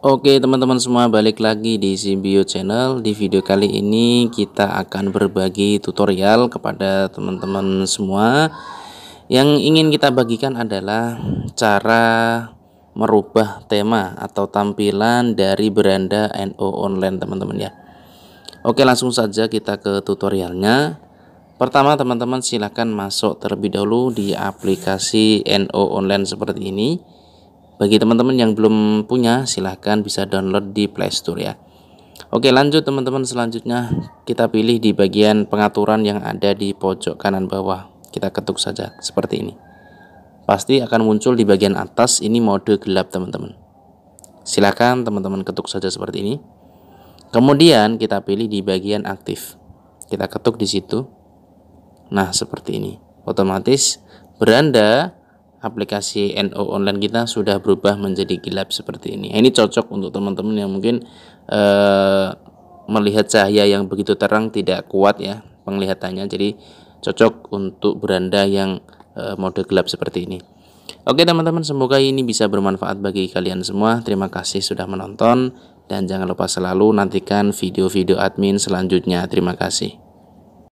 Oke teman-teman semua balik lagi di Simbio Channel Di video kali ini kita akan berbagi tutorial kepada teman-teman semua Yang ingin kita bagikan adalah cara merubah tema atau tampilan dari beranda NO online teman-teman ya Oke langsung saja kita ke tutorialnya Pertama teman-teman silahkan masuk terlebih dahulu di aplikasi NO online seperti ini bagi teman-teman yang belum punya, silahkan bisa download di Play Store ya. Oke lanjut teman-teman selanjutnya kita pilih di bagian pengaturan yang ada di pojok kanan bawah. Kita ketuk saja seperti ini. Pasti akan muncul di bagian atas ini mode gelap teman-teman. Silahkan teman-teman ketuk saja seperti ini. Kemudian kita pilih di bagian aktif. Kita ketuk di situ. Nah seperti ini. Otomatis beranda aplikasi NO online kita sudah berubah menjadi gelap seperti ini. Nah, ini cocok untuk teman-teman yang mungkin uh, melihat cahaya yang begitu terang tidak kuat ya penglihatannya. Jadi cocok untuk beranda yang uh, mode gelap seperti ini. Oke teman-teman, semoga ini bisa bermanfaat bagi kalian semua. Terima kasih sudah menonton dan jangan lupa selalu nantikan video-video admin selanjutnya. Terima kasih.